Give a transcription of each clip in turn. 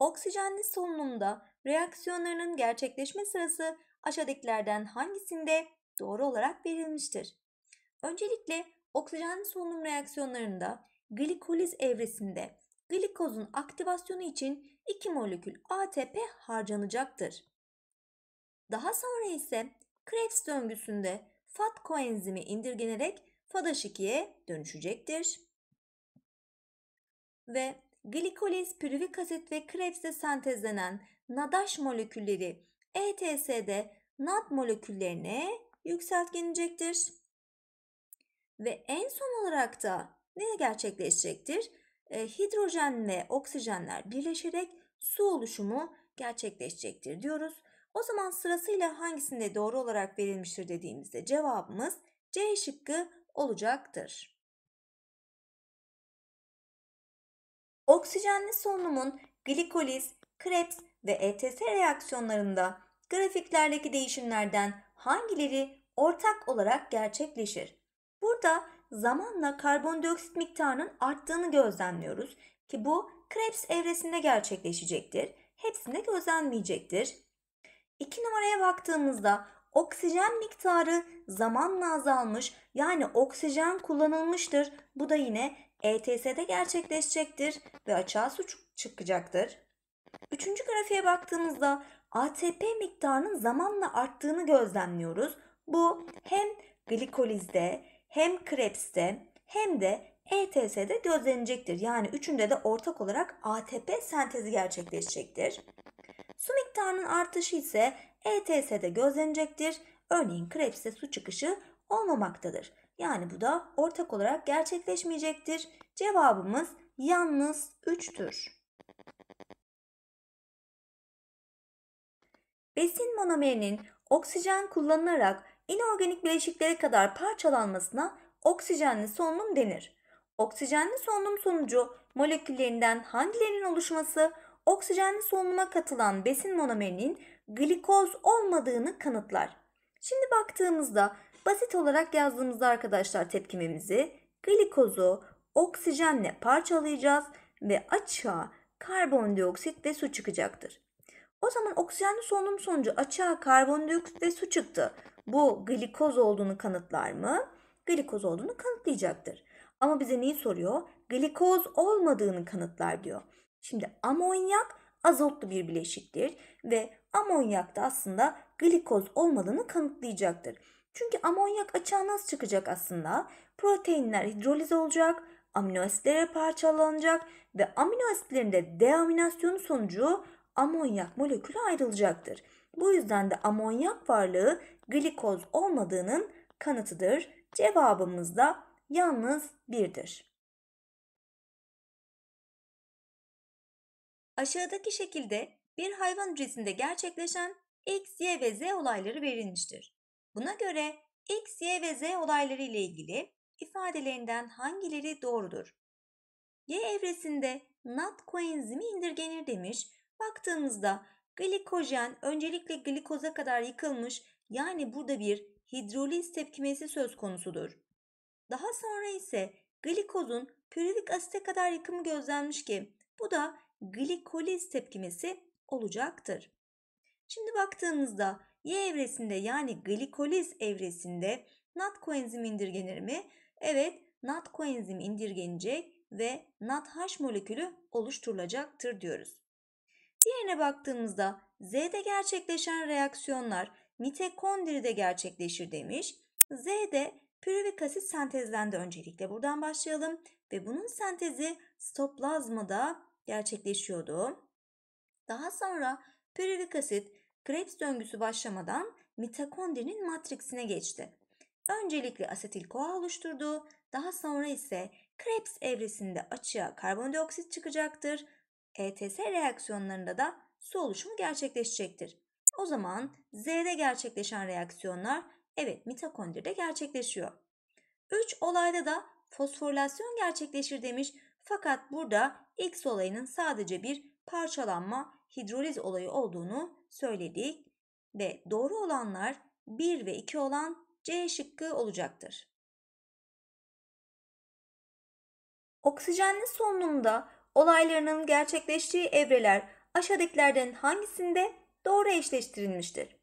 Oksijenli solunumda reaksiyonlarının gerçekleşme sırası aşağıdakilerden hangisinde doğru olarak verilmiştir? Öncelikle oksijenli solunum reaksiyonlarında glikoliz evresinde glikozun aktivasyonu için 2 molekül ATP harcanacaktır. Daha sonra ise Krebs döngüsünde FAT koenzimi indirgenerek FADH2'ye dönüşecektir. Ve Glikoliz, pürüvik asit ve Krebs'te sentezlenen NADH molekülleri ETS'de NAD moleküllerine yükseltgenecektir. Ve en son olarak da ne gerçekleşecektir? E, hidrojen ve oksijenler birleşerek su oluşumu gerçekleşecektir diyoruz. O zaman sırasıyla hangisinde doğru olarak verilmiştir dediğimizde cevabımız C şıkkı olacaktır. Oksijenli solunumun glikoliz, Krebs ve ETS reaksiyonlarında grafiklerdeki değişimlerden hangileri ortak olarak gerçekleşir? Burada zamanla karbondioksit miktarının arttığını gözlemliyoruz ki bu Krebs evresinde gerçekleşecektir. Hepsinde gözlenmeyecektir. 2 numaraya baktığımızda oksijen miktarı zamanla azalmış yani oksijen kullanılmıştır. Bu da yine ETS'de gerçekleşecektir ve açığa suç çıkacaktır. Üçüncü grafiğe baktığımızda ATP miktarının zamanla arttığını gözlemliyoruz. Bu hem glikolizde hem krepste, hem de ETS'de gözlenecektir. Yani üçünde de ortak olarak ATP sentezi gerçekleşecektir. Su miktarının artışı ise ETS'de gözlenecektir. Örneğin krepste su çıkışı olmamaktadır. Yani bu da ortak olarak gerçekleşmeyecektir. Cevabımız yalnız 3'tür. Besin monomerinin oksijen kullanılarak inorganik bileşiklere kadar parçalanmasına oksijenli solunum denir. Oksijenli solunum sonucu moleküllerinden hangilerinin oluşması oksijenli solunuma katılan besin monomerinin glikoz olmadığını kanıtlar. Şimdi baktığımızda Basit olarak yazdığımızda arkadaşlar tepkimemizi glikozu oksijenle parçalayacağız ve açığa karbondioksit ve su çıkacaktır. O zaman oksijenli solunum sonucu açığa karbondioksit ve su çıktı. Bu glikoz olduğunu kanıtlar mı? Glikoz olduğunu kanıtlayacaktır. Ama bize neyi soruyor? Glikoz olmadığını kanıtlar diyor. Şimdi amonyak azotlu bir bileşiktir ve amonyak da aslında glikoz olmadığını kanıtlayacaktır. Çünkü amonyak açığa nasıl çıkacak aslında? Proteinler hidrolize olacak, amino asitlere parçalanacak ve amino asitlerin de deaminasyonu sonucu amonyak molekülü ayrılacaktır. Bu yüzden de amonyak varlığı glikoz olmadığının kanıtıdır. Cevabımız da yalnız birdir. Aşağıdaki şekilde bir hayvan hücresinde gerçekleşen X, Y ve Z olayları verilmiştir. Buna göre X, Y ve Z olayları ile ilgili ifadelerinden hangileri doğrudur? Y evresinde NAT koenzimi indirgenir demiş. Baktığımızda glikojen öncelikle glikoza kadar yıkılmış yani burada bir hidroliz tepkimesi söz konusudur. Daha sonra ise glikozun pürilik asite kadar yıkımı gözlenmiş ki bu da glikoliz tepkimesi olacaktır. Şimdi baktığımızda Y evresinde yani glikoliz evresinde NAT koenzim indirgenir mi? Evet NAT koenzim indirgenecek ve NADH molekülü oluşturulacaktır diyoruz. Diğerine baktığımızda Z'de gerçekleşen reaksiyonlar mitokondride gerçekleşir demiş. Z'de pürüvik asit sentezlendi öncelikle. Buradan başlayalım ve bunun sentezi stoplazmada gerçekleşiyordu. Daha sonra pürüvik asit Krebs döngüsü başlamadan mitokondrinin matriksine geçti. Öncelikle asetil-CoA oluşturdu, daha sonra ise Krebs evresinde açığa karbondioksit çıkacaktır. ETS reaksiyonlarında da su oluşumu gerçekleşecektir. O zaman Z'de gerçekleşen reaksiyonlar evet mitokondride gerçekleşiyor. 3 olayda da fosforilasyon gerçekleşir demiş fakat burada X olayının sadece bir parçalanma hidroliz olayı olduğunu söyledik ve doğru olanlar 1 ve 2 olan C şıkkı olacaktır. Oksijenli solunumda olaylarının gerçekleştiği evreler aşağıdakilerden hangisinde doğru eşleştirilmiştir?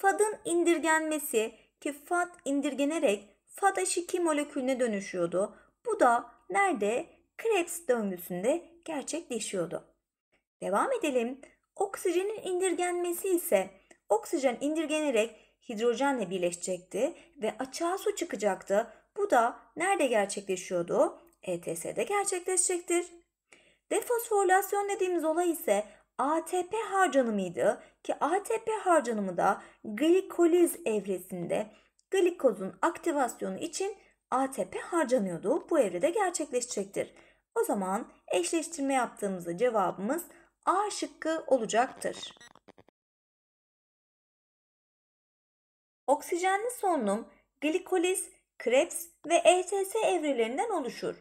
FAD'ın indirgenmesi ki FAD indirgenerek FADH2 molekülüne dönüşüyordu. Bu da nerede? Krebs döngüsünde gerçekleşiyordu. Devam edelim. Oksijenin indirgenmesi ise oksijen indirgenerek hidrojenle birleşecekti ve açığa su çıkacaktı. Bu da nerede gerçekleşiyordu? ETS'de gerçekleşecektir. Defosforlasyon dediğimiz olay ise ATP harcanımıydı ki ATP harcanımı da glikoliz evresinde glikozun aktivasyonu için ATP harcanıyordu. Bu evrede gerçekleşecektir. O zaman eşleştirme yaptığımızda cevabımız A şıkkı olacaktır. Oksijenli solunum glikoliz, Krebs ve ETS evrelerinden oluşur.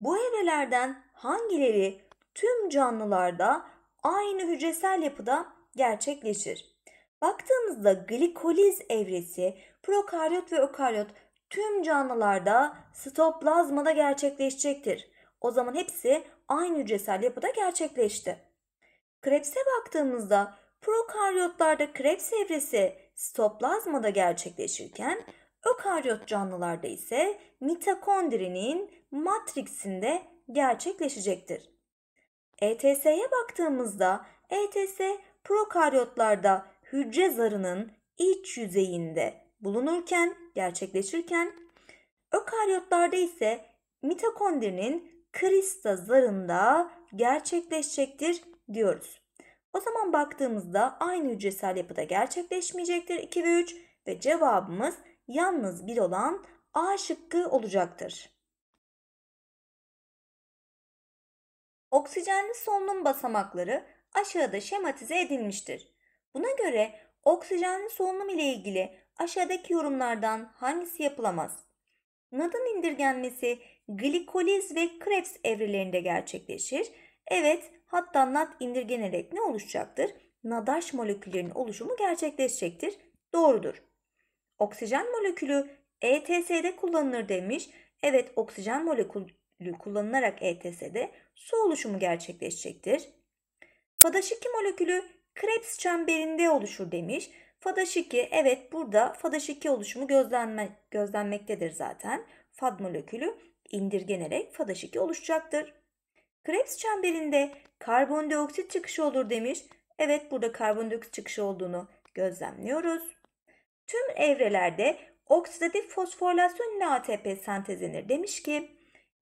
Bu evrelerden hangileri tüm canlılarda aynı hücresel yapıda gerçekleşir? Baktığımızda glikoliz evresi prokaryot ve ökaryot tüm canlılarda sitoplazmada gerçekleşecektir. O zaman hepsi aynı hücresel yapıda gerçekleşti. Krebs'e baktığımızda prokaryotlarda Krebs evresi sitoplazmada gerçekleşirken ökaryot canlılarda ise mitokondrinin matriksinde gerçekleşecektir. ETS'ye baktığımızda ETS prokaryotlarda hücre zarının iç yüzeyinde bulunurken, gerçekleşirken ökaryotlarda ise mitokondrinin krista zarında gerçekleşecektir diyoruz. O zaman baktığımızda aynı hücresel yapıda gerçekleşmeyecektir 2 ve 3 ve cevabımız yalnız bir olan A şıkkı olacaktır. Oksijenli solunum basamakları aşağıda şematize edilmiştir. Buna göre oksijenli solunum ile ilgili aşağıdaki yorumlardan hangisi yapılamaz? NAD'ın indirgenmesi glikoliz ve Krebs evrelerinde gerçekleşir. Evet, Hatta NAD indirgenerek ne oluşacaktır? NADAŞ moleküllerinin oluşumu gerçekleşecektir. Doğrudur. Oksijen molekülü ETS'de kullanılır demiş. Evet oksijen molekülü kullanılarak ETS'de su oluşumu gerçekleşecektir. FADAŞ2 molekülü Krebs çemberinde oluşur demiş. FADAŞ2 evet burada FADAŞ2 oluşumu gözlenme, gözlenmektedir zaten. FAD molekülü indirgenerek FADAŞ2 oluşacaktır. Krebs çemberinde karbondioksit çıkışı olur demiş. Evet burada karbondioksit çıkışı olduğunu gözlemliyoruz. Tüm evrelerde oksidatif fosforilasyon ile ATP sentezlenir demiş ki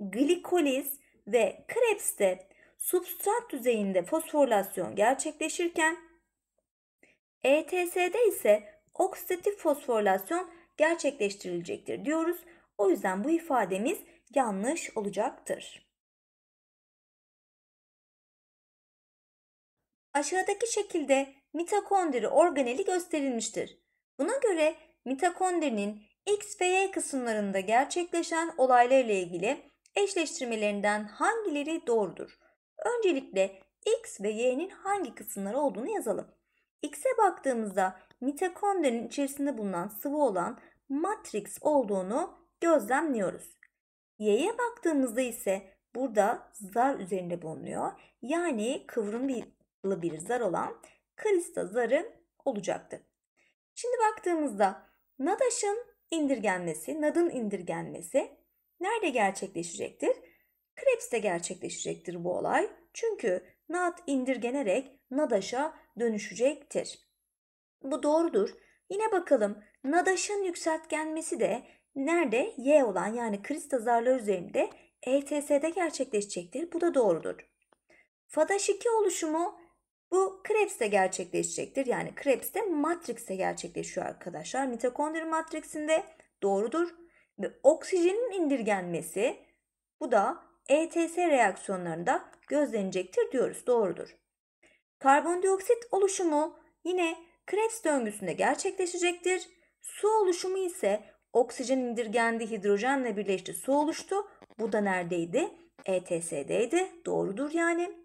glikoliz ve Krebs'te substrat düzeyinde fosforilasyon gerçekleşirken ETS'de ise oksidatif fosforilasyon gerçekleştirilecektir diyoruz. O yüzden bu ifademiz yanlış olacaktır. Aşağıdaki şekilde mitokondri organeli gösterilmiştir. Buna göre mitokondrinin X ve Y kısımlarında gerçekleşen olaylarla ilgili eşleştirmelerinden hangileri doğrudur? Öncelikle X ve Y'nin hangi kısımları olduğunu yazalım. X'e baktığımızda mitokondrinin içerisinde bulunan sıvı olan matrix olduğunu gözlemliyoruz. Y'ye baktığımızda ise burada zar üzerinde bulunuyor. Yani kıvrım bir bir zar olan Krista zarı olacaktı. Şimdi baktığımızda Nadaş'ın indirgenmesi, Nad'ın indirgenmesi nerede gerçekleşecektir? Krebs'te gerçekleşecektir bu olay. Çünkü Nad indirgenerek Nadaş'a dönüşecektir. Bu doğrudur. Yine bakalım Nadaş'ın yükseltgenmesi de nerede? Y olan yani Krista zarlar üzerinde ETS'de gerçekleşecektir. Bu da doğrudur. Fadaş 2 oluşumu bu Krebs'te gerçekleşecektir. Yani Krebs'te Matrix'te gerçekleşiyor arkadaşlar. Mitokondri matrisinde doğrudur. Ve oksijenin indirgenmesi bu da ETS reaksiyonlarında gözlenecektir diyoruz. Doğrudur. Karbondioksit oluşumu yine Krebs döngüsünde gerçekleşecektir. Su oluşumu ise oksijen indirgendi, hidrojenle birleşti, su oluştu. Bu da neredeydi? ETS'deydi. Doğrudur yani.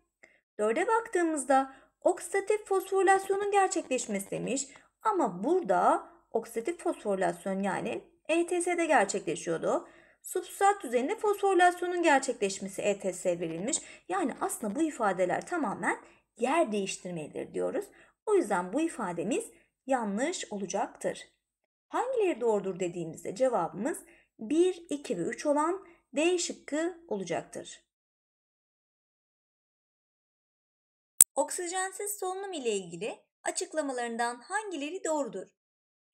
Dörde baktığımızda oksidatif fosforilasyonun gerçekleşmesi demiş. Ama burada oksidatif fosforilasyon yani ETS'de gerçekleşiyordu. Substrat düzeyinde fosforilasyonun gerçekleşmesi ETS verilmiş. Yani aslında bu ifadeler tamamen yer değiştirmelidir diyoruz. O yüzden bu ifademiz yanlış olacaktır. Hangileri doğrudur dediğimizde cevabımız 1, 2 ve 3 olan D şıkkı olacaktır. Oksijensiz solunum ile ilgili açıklamalarından hangileri doğrudur?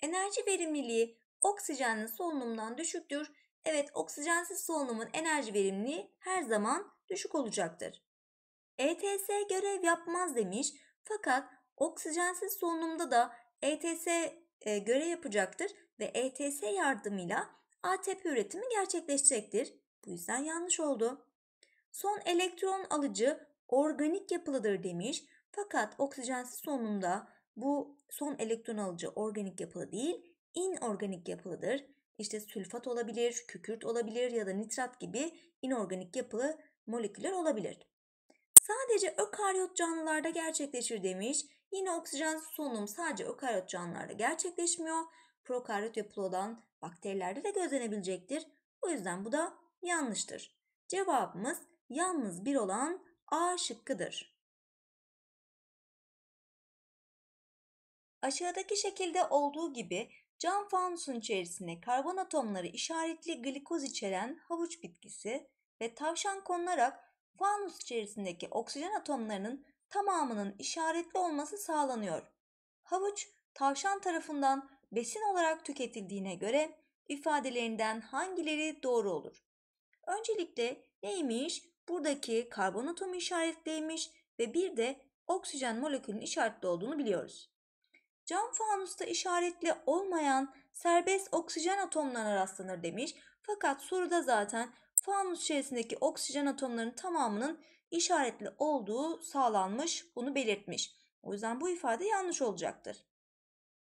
Enerji verimliliği oksijenli solunumdan düşüktür. Evet, oksijensiz solunumun enerji verimliliği her zaman düşük olacaktır. ETS görev yapmaz demiş fakat oksijensiz solunumda da ETS e, görev yapacaktır ve ETS yardımıyla ATP üretimi gerçekleşecektir. Bu yüzden yanlış oldu. Son elektron alıcı organik yapılıdır demiş. Fakat oksijensiz solunumda bu son elektron alıcı organik yapılı değil, inorganik yapılıdır. İşte sülfat olabilir, kükürt olabilir ya da nitrat gibi inorganik yapılı moleküller olabilir. Sadece ökaryot canlılarda gerçekleşir demiş. Yine oksijensiz solunum sadece ökaryot canlılarda gerçekleşmiyor. Prokaryot yapılı olan bakterilerde de gözlenebilecektir. O yüzden bu da yanlıştır. Cevabımız yalnız bir olan A şıkkıdır. Aşağıdaki şekilde olduğu gibi cam fanusun içerisinde karbon atomları işaretli glikoz içeren havuç bitkisi ve tavşan konularak fanus içerisindeki oksijen atomlarının tamamının işaretli olması sağlanıyor. Havuç tavşan tarafından besin olarak tüketildiğine göre ifadelerinden hangileri doğru olur? Öncelikle neymiş? buradaki karbon atomu işaretliymiş ve bir de oksijen molekülünün işaretli olduğunu biliyoruz. Cam fanusta işaretli olmayan serbest oksijen atomlarına rastlanır demiş. Fakat soruda zaten fanus içerisindeki oksijen atomlarının tamamının işaretli olduğu sağlanmış, bunu belirtmiş. O yüzden bu ifade yanlış olacaktır.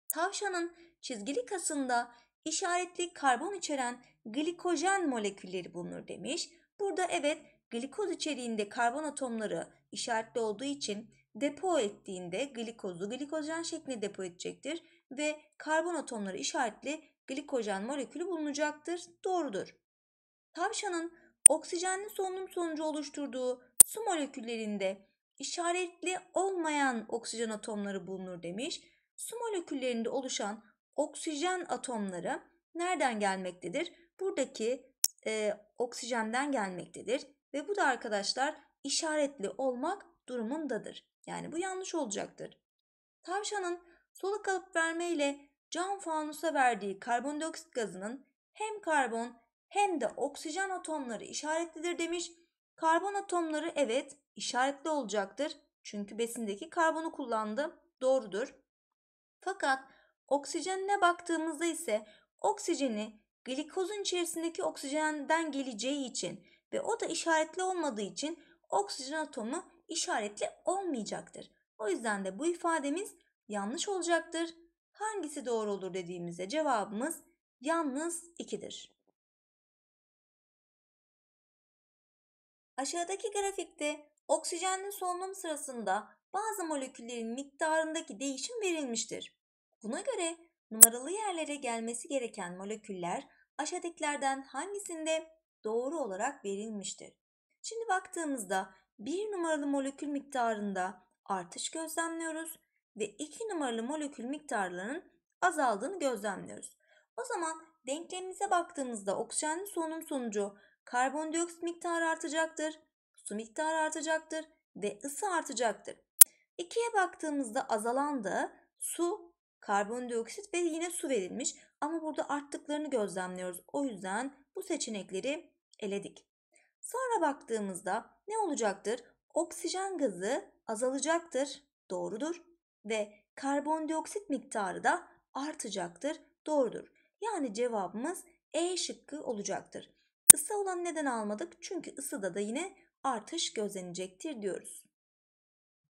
Tavşanın çizgili kasında işaretli karbon içeren glikojen molekülleri bulunur demiş. Burada evet Glikoz içeriğinde karbon atomları işaretli olduğu için depo ettiğinde glikozu glikojen şeklinde depo edecektir ve karbon atomları işaretli glikojen molekülü bulunacaktır. Doğrudur. Tavşanın oksijenli solunum sonucu oluşturduğu su moleküllerinde işaretli olmayan oksijen atomları bulunur demiş. Su moleküllerinde oluşan oksijen atomları nereden gelmektedir? Buradaki e, oksijenden gelmektedir. Ve bu da arkadaşlar işaretli olmak durumundadır. Yani bu yanlış olacaktır. Tavşanın soluk alıp vermeyle cam fanusa verdiği karbondioksit gazının hem karbon hem de oksijen atomları işaretlidir demiş. Karbon atomları evet işaretli olacaktır. Çünkü besindeki karbonu kullandı. Doğrudur. Fakat oksijenine baktığımızda ise oksijeni glikozun içerisindeki oksijenden geleceği için ve o da işaretli olmadığı için oksijen atomu işaretli olmayacaktır. O yüzden de bu ifademiz yanlış olacaktır. Hangisi doğru olur dediğimizde cevabımız yalnız 2'dir. Aşağıdaki grafikte oksijenin solunum sırasında bazı moleküllerin miktarındaki değişim verilmiştir. Buna göre numaralı yerlere gelmesi gereken moleküller aşağıdakilerden hangisinde doğru olarak verilmiştir. Şimdi baktığımızda 1 numaralı molekül miktarında artış gözlemliyoruz ve 2 numaralı molekül miktarlarının azaldığını gözlemliyoruz. O zaman denklemimize baktığımızda oksijenli solunum sonucu karbondioksit miktarı artacaktır, su miktarı artacaktır ve ısı artacaktır. 2'ye baktığımızda azalandı su karbondioksit ve yine su verilmiş ama burada arttıklarını gözlemliyoruz. O yüzden bu seçenekleri eledik. Sonra baktığımızda ne olacaktır? Oksijen gazı azalacaktır. Doğrudur. Ve karbondioksit miktarı da artacaktır. Doğrudur. Yani cevabımız E şıkkı olacaktır. Isı olan neden almadık? Çünkü ısıda da yine artış gözlenecektir diyoruz.